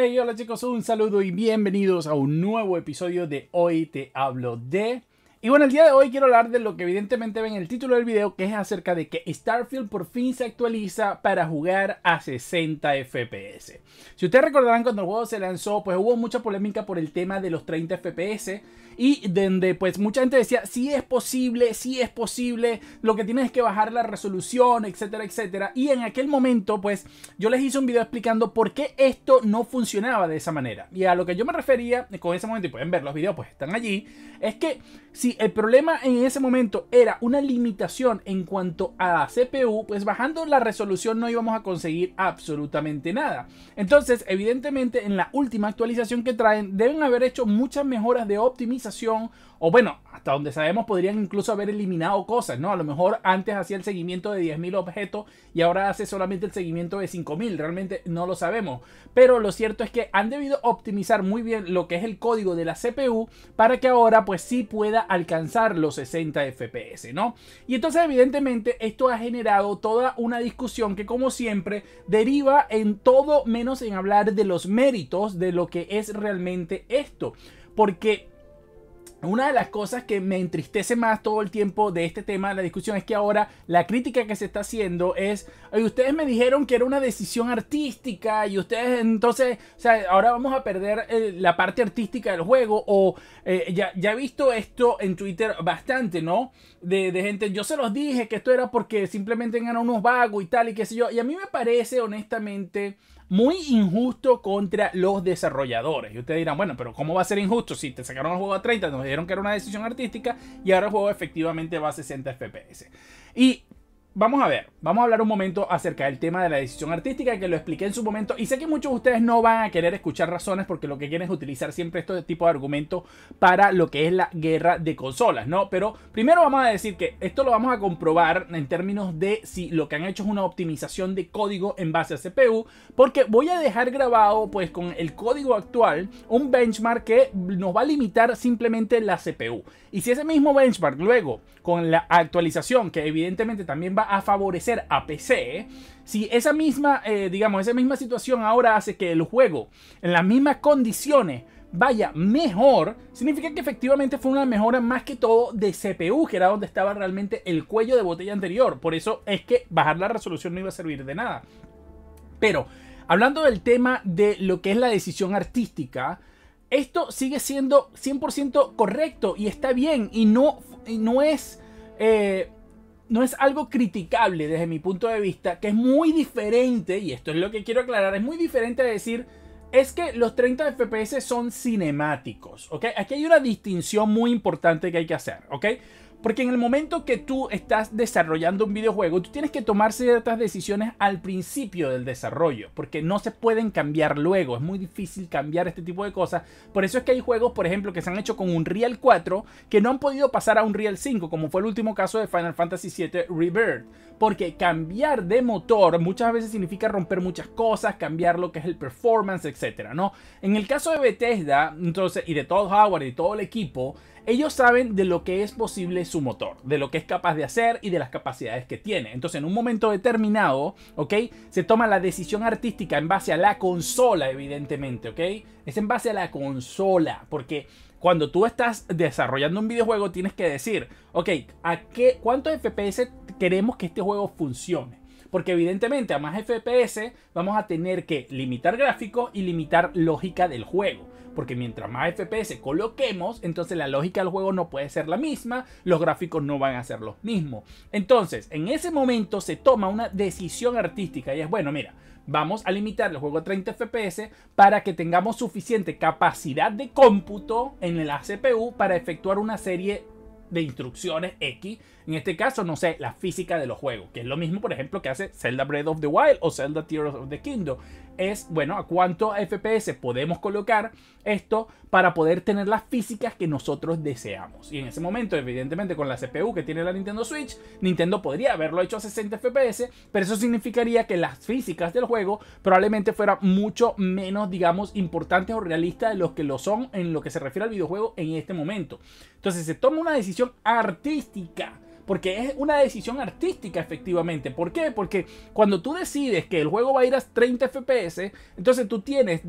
Hey, hola chicos, un saludo y bienvenidos a un nuevo episodio de Hoy Te Hablo de. Y bueno, el día de hoy quiero hablar de lo que evidentemente ven en el título del video, que es acerca de que Starfield por fin se actualiza para jugar a 60 FPS. Si ustedes recordarán cuando el juego se lanzó, pues hubo mucha polémica por el tema de los 30 FPS y donde pues mucha gente decía, si sí es posible, si sí es posible, lo que tienes es que bajar la resolución, etcétera, etcétera. Y en aquel momento, pues yo les hice un video explicando por qué esto no funcionaba de esa manera. Y a lo que yo me refería con ese momento, y pueden ver los videos, pues están allí, es que si el problema en ese momento era una limitación en cuanto a la CPU, pues bajando la resolución no íbamos a conseguir absolutamente nada. Entonces, evidentemente, en la última actualización que traen, deben haber hecho muchas mejoras de optimización, o bueno, hasta donde sabemos podrían incluso haber eliminado cosas, ¿no? A lo mejor antes hacía el seguimiento de 10.000 objetos y ahora hace solamente el seguimiento de 5.000, realmente no lo sabemos. Pero lo cierto es que han debido optimizar muy bien lo que es el código de la CPU para que ahora pues sí pueda alcanzar los 60 FPS, ¿no? Y entonces evidentemente esto ha generado toda una discusión que como siempre deriva en todo menos en hablar de los méritos de lo que es realmente esto, porque una de las cosas que me entristece más todo el tiempo de este tema de la discusión es que ahora la crítica que se está haciendo es, ustedes me dijeron que era una decisión artística y ustedes entonces, o sea, ahora vamos a perder eh, la parte artística del juego o eh, ya, ya he visto esto en Twitter bastante, ¿no? De, de, gente, yo se los dije que esto era porque simplemente eran unos vagos y tal y qué sé yo, y a mí me parece honestamente muy injusto contra los desarrolladores. Y ustedes dirán, bueno, pero ¿cómo va a ser injusto si te sacaron el juego a 30, nos dijeron que era una decisión artística y ahora el juego efectivamente va a 60 FPS? Y vamos a ver, vamos a hablar un momento acerca del tema de la decisión artística, que lo expliqué en su momento, y sé que muchos de ustedes no van a querer escuchar razones porque lo que quieren es utilizar siempre este tipo de argumentos para lo que es la guerra de consolas, ¿no? Pero primero vamos a decir que esto lo vamos a comprobar en términos de si lo que han hecho es una optimización de código en base a CPU, porque voy a dejar grabado pues con el código actual un benchmark que nos va a limitar simplemente la CPU. Y si ese mismo benchmark luego con la actualización, que evidentemente también va a favorecer a PC, si esa misma, eh, digamos, esa misma situación ahora hace que el juego en las mismas condiciones vaya mejor, significa que efectivamente fue una mejora más que todo de CPU, que era donde estaba realmente el cuello de botella anterior. Por eso es que bajar la resolución no iba a servir de nada. Pero, hablando del tema de lo que es la decisión artística, esto sigue siendo 100% correcto y está bien y no, no es... Eh, no es algo criticable desde mi punto de vista, que es muy diferente, y esto es lo que quiero aclarar, es muy diferente a decir, es que los 30 FPS son cinemáticos, ¿ok? Aquí hay una distinción muy importante que hay que hacer, ¿ok? Porque en el momento que tú estás desarrollando un videojuego, tú tienes que tomar ciertas decisiones al principio del desarrollo, porque no se pueden cambiar luego, es muy difícil cambiar este tipo de cosas. Por eso es que hay juegos, por ejemplo, que se han hecho con un Real 4 que no han podido pasar a un Real 5, como fue el último caso de Final Fantasy VII Rebirth, porque cambiar de motor muchas veces significa romper muchas cosas, cambiar lo que es el performance, etc. ¿no? En el caso de Bethesda, entonces, y de Todd Howard y todo el equipo, ellos saben de lo que es posible su motor, de lo que es capaz de hacer y de las capacidades que tiene. Entonces, en un momento determinado, ¿ok? Se toma la decisión artística en base a la consola, evidentemente, ¿ok? Es en base a la consola, porque cuando tú estás desarrollando un videojuego tienes que decir, ok, ¿a qué, cuántos FPS queremos que este juego funcione? porque evidentemente a más FPS vamos a tener que limitar gráfico y limitar lógica del juego. Porque mientras más FPS coloquemos, entonces la lógica del juego no puede ser la misma, los gráficos no van a ser los mismos. Entonces, en ese momento se toma una decisión artística y es, bueno, mira, vamos a limitar el juego a 30 FPS para que tengamos suficiente capacidad de cómputo en la CPU para efectuar una serie de instrucciones X. En este caso, no sé, la física de los juegos, que es lo mismo, por ejemplo, que hace Zelda Breath of the Wild o Zelda Tears of the Kingdom, es, bueno, a cuánto FPS podemos colocar esto para poder tener las físicas que nosotros deseamos. Y en ese momento, evidentemente, con la CPU que tiene la Nintendo Switch, Nintendo podría haberlo hecho a 60 FPS, pero eso significaría que las físicas del juego probablemente fueran mucho menos, digamos, importantes o realistas de los que lo son en lo que se refiere al videojuego en este momento. Entonces se toma una decisión artística porque es una decisión artística efectivamente. ¿Por qué? Porque cuando tú decides que el juego va a ir a 30 FPS, entonces tú tienes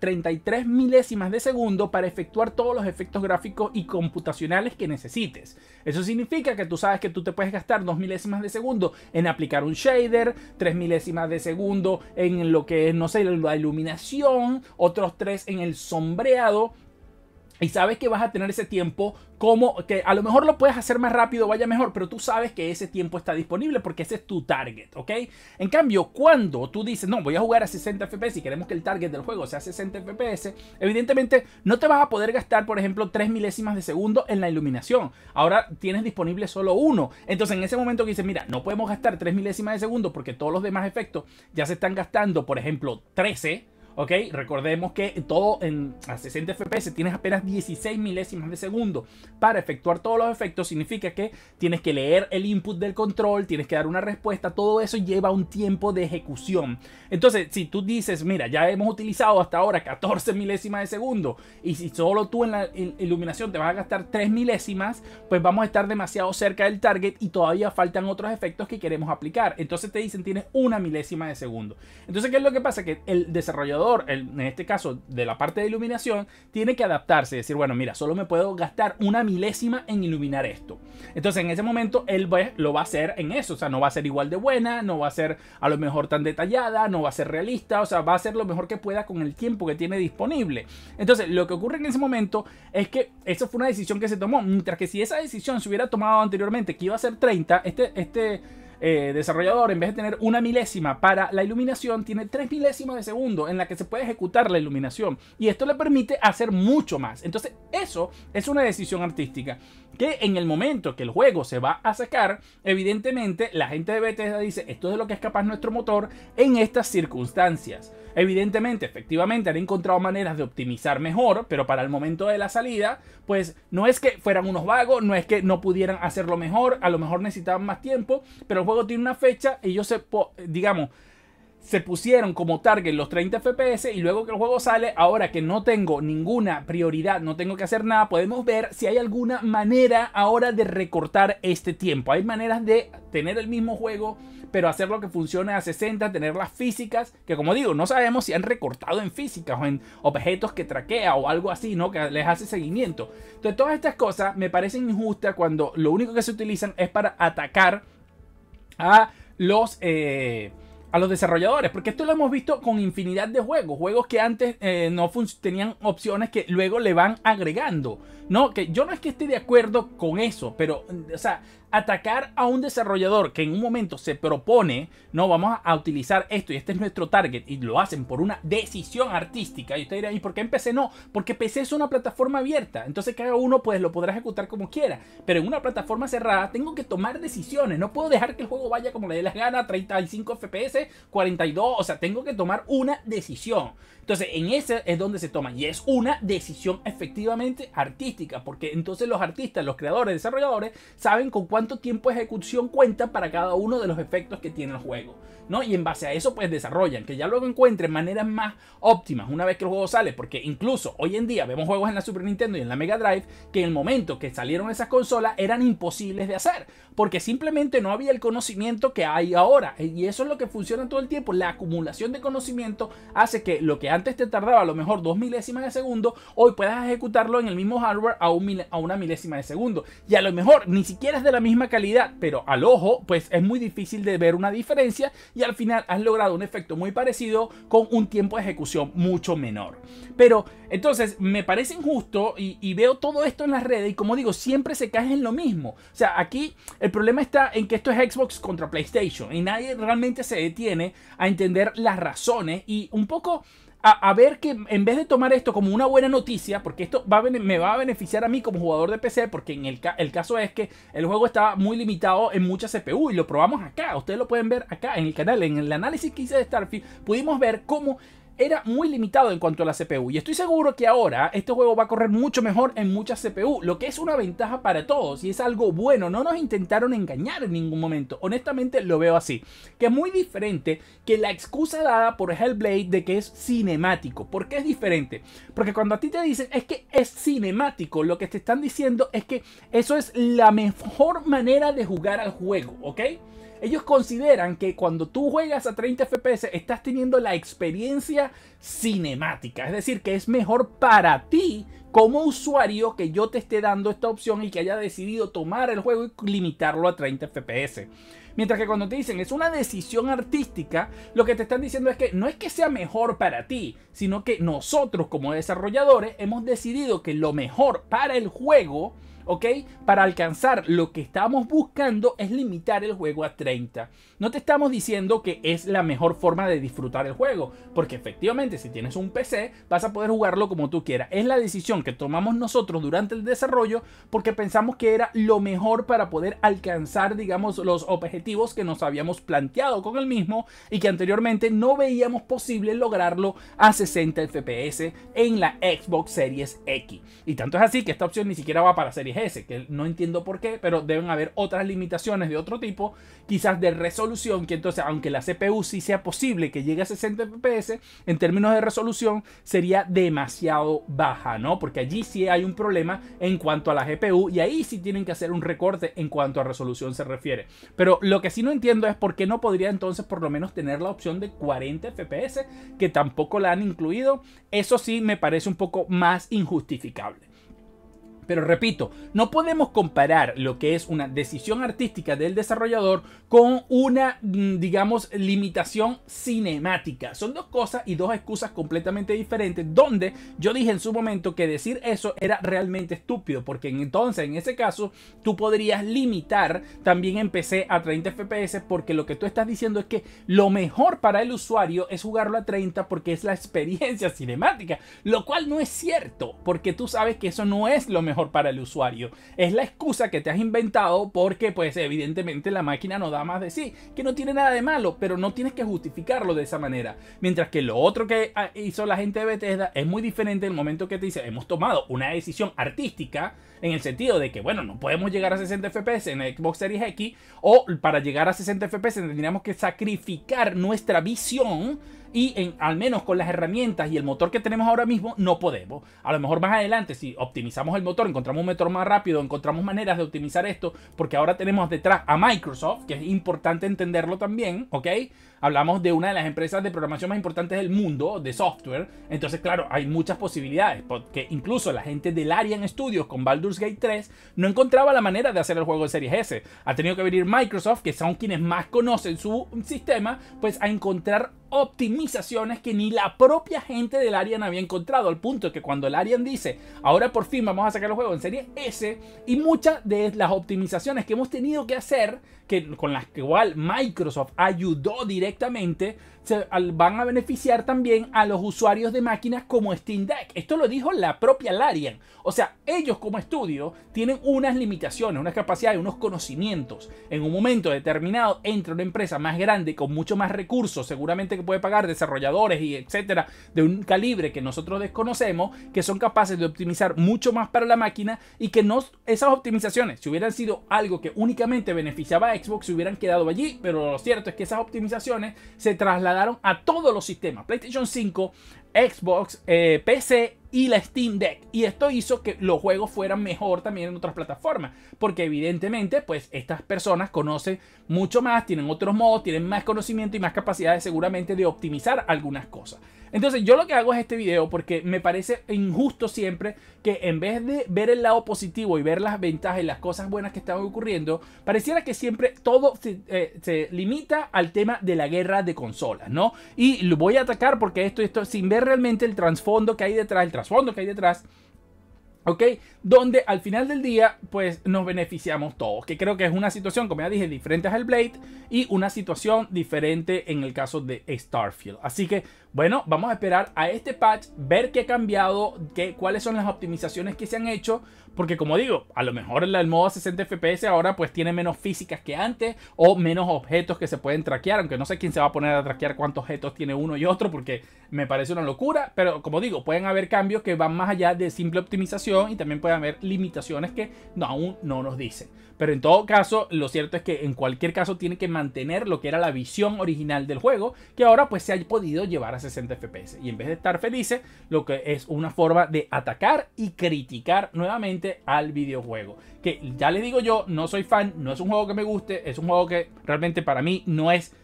33 eh, milésimas de segundo para efectuar todos los efectos gráficos y computacionales que necesites. Eso significa que tú sabes que tú te puedes gastar 2 milésimas de segundo en aplicar un shader, 3 milésimas de segundo en lo que es, no sé, la iluminación, otros 3 en el sombreado y sabes que vas a tener ese tiempo como que a lo mejor lo puedes hacer más rápido, vaya mejor, pero tú sabes que ese tiempo está disponible porque ese es tu target, ¿ok? En cambio, cuando tú dices, no, voy a jugar a 60 FPS y queremos que el target del juego sea 60 FPS, evidentemente no te vas a poder gastar, por ejemplo, 3 milésimas de segundo en la iluminación. Ahora tienes disponible solo uno. Entonces, en ese momento que dices, mira, no podemos gastar 3 milésimas de segundo porque todos los demás efectos ya se están gastando, por ejemplo, 13 ¿ok? Recordemos que todo en a 60 FPS tienes apenas 16 milésimas de segundo. Para efectuar todos los efectos significa que tienes que leer el input del control, tienes que dar una respuesta, todo eso lleva un tiempo de ejecución. Entonces, si tú dices, mira, ya hemos utilizado hasta ahora 14 milésimas de segundo y si solo tú en la iluminación te vas a gastar 3 milésimas, pues vamos a estar demasiado cerca del target y todavía faltan otros efectos que queremos aplicar. Entonces te dicen, tienes una milésima de segundo. Entonces, ¿qué es lo que pasa? Que el desarrollador en este caso de la parte de iluminación, tiene que adaptarse y decir, bueno, mira, solo me puedo gastar una milésima en iluminar esto. Entonces en ese momento él lo va a hacer en eso, o sea, no va a ser igual de buena, no va a ser a lo mejor tan detallada, no va a ser realista, o sea, va a ser lo mejor que pueda con el tiempo que tiene disponible. Entonces lo que ocurre en ese momento es que eso fue una decisión que se tomó, mientras que si esa decisión se hubiera tomado anteriormente, que iba a ser 30, este... este eh, desarrollador, en vez de tener una milésima para la iluminación, tiene tres milésimas de segundo en la que se puede ejecutar la iluminación. Y esto le permite hacer mucho más. Entonces, eso es una decisión artística que en el momento que el juego se va a sacar, evidentemente la gente de Bethesda dice, esto es de lo que es capaz nuestro motor en estas circunstancias. Evidentemente, efectivamente, han encontrado maneras de optimizar mejor, pero para el momento de la salida, pues no es que fueran unos vagos, no es que no pudieran hacerlo mejor, a lo mejor necesitaban más tiempo, pero el juego tiene una fecha, y ellos se, digamos, se pusieron como target los 30 FPS y luego que el juego sale, ahora que no tengo ninguna prioridad, no tengo que hacer nada, podemos ver si hay alguna manera ahora de recortar este tiempo. Hay maneras de tener el mismo juego, pero hacer lo que funcione a 60, tener las físicas, que como digo, no sabemos si han recortado en físicas o en objetos que traquea o algo así, ¿no? Que les hace seguimiento. Entonces todas estas cosas me parecen injustas cuando lo único que se utilizan es para atacar a los... Eh, a los desarrolladores, porque esto lo hemos visto con infinidad de juegos, juegos que antes eh, no tenían opciones que luego le van agregando, ¿no? Que yo no es que esté de acuerdo con eso, pero, mm, o sea, atacar a un desarrollador que en un momento se propone, no, vamos a utilizar esto y este es nuestro target y lo hacen por una decisión artística. Y usted dirá, ¿y por qué en PC no? Porque PC es una plataforma abierta. Entonces cada uno pues lo podrá ejecutar como quiera. Pero en una plataforma cerrada tengo que tomar decisiones. No puedo dejar que el juego vaya como le dé las ganas, 35 FPS, 42. O sea, tengo que tomar una decisión. Entonces en ese es donde se toma. Y es una decisión efectivamente artística. Porque entonces los artistas, los creadores, desarrolladores saben con cuánto tiempo de ejecución cuenta para cada uno de los efectos que tiene el juego. Y en base a eso, pues desarrollan, que ya luego encuentren maneras más óptimas una vez que el juego sale, porque incluso hoy en día vemos juegos en la Super Nintendo y en la Mega Drive que en el momento que salieron esas consolas eran imposibles de hacer, porque simplemente no había el conocimiento que hay ahora, y eso es lo que funciona todo el tiempo, la acumulación de conocimiento hace que lo que antes te tardaba a lo mejor dos milésimas de segundo, hoy puedas ejecutarlo en el mismo hardware a una milésima de segundo, y a lo mejor ni siquiera es de la misma calidad, pero al ojo, pues es muy difícil de ver una diferencia y al final has logrado un efecto muy parecido con un tiempo de ejecución mucho menor. Pero entonces me parece injusto y, veo todo esto en las redes y como digo, siempre se cae en lo mismo. O sea, aquí el problema está en que esto es Xbox contra PlayStation y nadie realmente se detiene a entender las razones y un poco a, ver que en vez de tomar esto como una buena noticia, porque esto va me va a beneficiar a mí como jugador de PC, porque en el, el caso es que el juego estaba muy limitado en muchas CPU y lo probamos acá, ustedes lo pueden ver acá en el canal, en el análisis que hice de Starfield, pudimos ver cómo era muy limitado en cuanto a la CPU. Y estoy seguro que ahora este juego va a correr mucho mejor en muchas CPU, lo que es una ventaja para todos y es algo bueno. No nos intentaron engañar en ningún momento. Honestamente lo veo así. Que es muy diferente que la excusa dada por Hellblade de que es cinemático. ¿Por qué es diferente? Porque cuando a ti te dicen es que es cinemático, lo que te están diciendo es que eso es la mejor manera de jugar al juego, ¿ok? Ellos consideran que cuando tú juegas a 30 FPS estás teniendo la experiencia cinemática. Es decir, que es mejor para ti como usuario que yo te esté dando esta opción y que haya decidido tomar el juego y limitarlo a 30 FPS. Mientras que cuando te dicen es una decisión artística, lo que te están diciendo es que no es que sea mejor para ti, sino que nosotros como desarrolladores hemos decidido que lo mejor para el juego ¿ok? Para alcanzar lo que estamos buscando es limitar el juego a 30. No te estamos diciendo que es la mejor forma de disfrutar el juego, porque efectivamente si tienes un PC vas a poder jugarlo como tú quieras. Es la decisión que tomamos nosotros durante el desarrollo porque pensamos que era lo mejor para poder alcanzar, digamos, los objetivos que nos habíamos planteado con el mismo y que anteriormente no veíamos posible lograrlo a 60 FPS en la Xbox Series X. Y tanto es así que esta opción ni siquiera va para Series ese, que no entiendo por qué, pero deben haber otras limitaciones de otro tipo, quizás de resolución, que entonces, aunque la CPU sí sea posible que llegue a 60 fps, en términos de resolución sería demasiado baja, ¿no? Porque allí sí hay un problema en cuanto a la GPU y ahí sí tienen que hacer un recorte en cuanto a resolución se refiere. Pero lo que sí no entiendo es por qué no podría entonces por lo menos tener la opción de 40 FPS, que tampoco la han incluido. Eso sí me parece un poco más injustificable. Pero repito, no podemos comparar lo que es una decisión artística del desarrollador con una, mm, digamos, limitación cinemática. Son dos cosas y dos excusas completamente diferentes donde yo dije en su momento que decir eso era realmente estúpido porque entonces en ese caso tú podrías limitar también en PC a 30 FPS porque lo que tú estás diciendo es que lo mejor para el usuario es jugarlo a 30 porque es la experiencia cinemática, lo cual no es cierto porque tú sabes que eso no es lo mejor para el usuario. Es la excusa que te has inventado porque pues evidentemente la máquina no da más de sí, que no tiene nada de malo, pero no tienes que justificarlo de esa manera. Mientras que lo otro que ah, hizo la gente de Bethesda es muy diferente el momento que te dice, hemos tomado una decisión artística en el sentido de que, bueno, no podemos llegar a 60 FPS en Xbox Series X o para llegar a 60 FPS tendríamos que sacrificar nuestra visión y al menos con las herramientas y el motor que tenemos ahora mismo no podemos. A lo mejor más adelante si optimizamos el motor, encontramos un motor más rápido, encontramos maneras de optimizar esto, porque ahora tenemos detrás a Microsoft, que es importante entenderlo también, ¿ok? hablamos de una de las empresas de programación más importantes del mundo, de software. Entonces, claro, hay muchas posibilidades, porque incluso la gente del Arian Studios con Baldur's Gate 3 no encontraba la manera de hacer el juego en Series S. Ha tenido que venir Microsoft, que son quienes más conocen su sistema, pues a encontrar optimizaciones que ni la propia gente del Arian había encontrado, al punto que cuando el Arian dice, ahora por fin vamos a sacar el juego en serie S, y muchas de las optimizaciones que hemos tenido que hacer que, con las que igual Microsoft ayudó directamente van a beneficiar también a los usuarios de máquinas como Steam Deck. Esto lo dijo la propia Larian. O sea, ellos como estudio tienen unas limitaciones, unas capacidades, unos conocimientos. En un momento determinado entra una empresa más grande con mucho más recursos, seguramente que puede pagar desarrolladores y etcétera, de un calibre que nosotros desconocemos, que son capaces de optimizar mucho más para la máquina y que no, esas optimizaciones, si hubieran sido algo que únicamente beneficiaba a Xbox, se hubieran quedado allí, pero lo cierto es que esas optimizaciones se trasladan a todos los sistemas, PlayStation 5, Xbox, eh, PC y la Steam Deck. Y esto hizo que los juegos fueran mejor también en otras plataformas, porque evidentemente pues estas personas conocen mucho más, tienen otros modos, tienen más conocimiento y más capacidades seguramente de optimizar algunas cosas. Entonces yo lo que hago es este video porque me parece injusto siempre que en vez de ver el lado positivo y ver las ventajas y las cosas buenas que están ocurriendo, pareciera que siempre todo se, eh, limita al tema de la guerra de consolas, ¿no? Y lo voy a atacar porque esto, esto, sin ver realmente el trasfondo que hay detrás, el trasfondo que hay detrás ¿Ok? Donde al final del día, pues nos beneficiamos todos. Que creo que es una situación, como ya dije, diferente a Hellblade y una situación diferente en el caso de Starfield. Así que, bueno, vamos a esperar a este patch, ver qué ha cambiado, qué, cuáles son las optimizaciones que se han hecho. Porque, como digo, a lo mejor el modo 60 FPS ahora pues tiene menos físicas que antes o menos objetos que se pueden traquear. Aunque no sé quién se va a poner a traquear cuántos objetos tiene uno y otro, porque me parece una locura. Pero, como digo, pueden haber cambios que van más allá de simple optimización y también puede haber limitaciones que no, aún no nos dicen. Pero en todo caso, lo cierto es que en cualquier caso tiene que mantener lo que era la visión original del juego, que ahora pues se ha podido llevar a 60 FPS. Y en vez de estar felices, lo que es una forma de atacar y criticar nuevamente al videojuego. Que ya le digo yo, no soy fan, no es un juego que me guste, es un juego que realmente para mí no es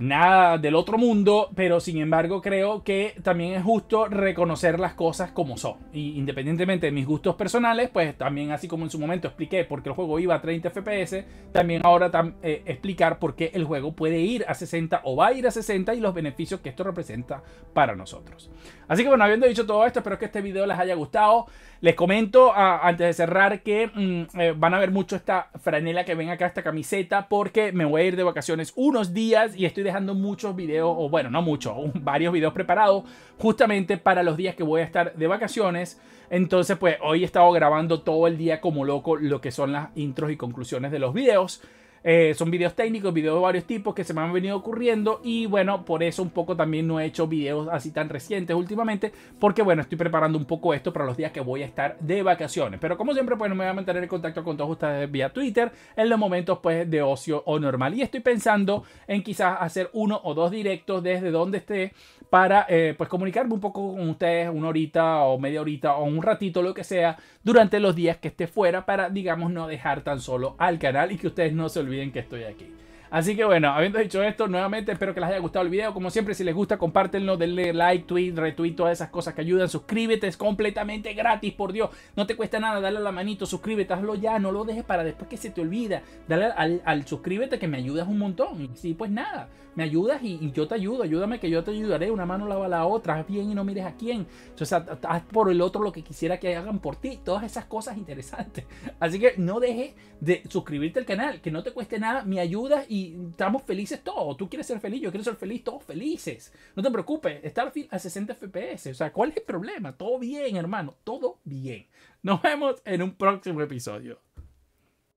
nada del otro mundo, pero sin embargo creo que también es justo reconocer las cosas como son. Y independientemente de mis gustos personales, pues también así como en su momento expliqué por qué el juego iba a 30 FPS, también ahora eh, explicar por qué el juego puede ir a 60 o va a ir a 60 y los beneficios que esto representa para nosotros. Así que bueno, habiendo dicho todo esto, espero que este video les haya gustado. Les comento ah, antes de cerrar que mm, eh, van a ver mucho esta franela que ven acá, esta camiseta, porque me voy a ir de vacaciones unos días y estoy dejando muchos videos, o bueno, no muchos, varios videos preparados justamente para los días que voy a estar de vacaciones. Entonces, pues hoy he estado grabando todo el día como loco lo que son las intros y conclusiones de los videos. Eh, son videos técnicos, videos de varios tipos que se me han venido ocurriendo y bueno, por eso un poco también no he hecho videos así tan recientes últimamente, porque bueno, estoy preparando un poco esto para los días que voy a estar de vacaciones. Pero como siempre, pues me voy a mantener en contacto con todos ustedes vía Twitter en los momentos pues de ocio o normal. Y estoy pensando en quizás hacer uno o dos directos desde donde esté para eh, pues comunicarme un poco con ustedes una horita o media horita o un ratito, lo que sea, durante los días que esté fuera para, digamos, no dejar tan solo al canal y que ustedes no se olviden que estoy aquí. Así que bueno, habiendo dicho esto, nuevamente espero que les haya gustado el video. Como siempre, si les gusta, compártenlo, denle like, tweet, retweet, todas esas cosas que ayudan. Suscríbete, es completamente gratis, por Dios. No te cuesta nada, dale a la manito, suscríbete, hazlo ya, no lo dejes para después que se te olvida. Dale al, suscríbete que me ayudas un montón. y Sí, pues nada, me ayudas y, yo te ayudo, ayúdame que yo te ayudaré. Una mano lava la otra, haz bien y no mires a quién. O sea haz por el otro lo que quisiera que hagan por ti. Todas esas cosas interesantes. Así que no dejes de suscribirte al canal, que no te cueste nada, me ayudas y estamos felices todos. Tú quieres ser feliz, yo quiero ser feliz, todos felices. No te preocupes, Starfield a 60 FPS. O sea, ¿cuál es el problema? Todo bien, hermano, todo bien. Nos vemos en un próximo episodio.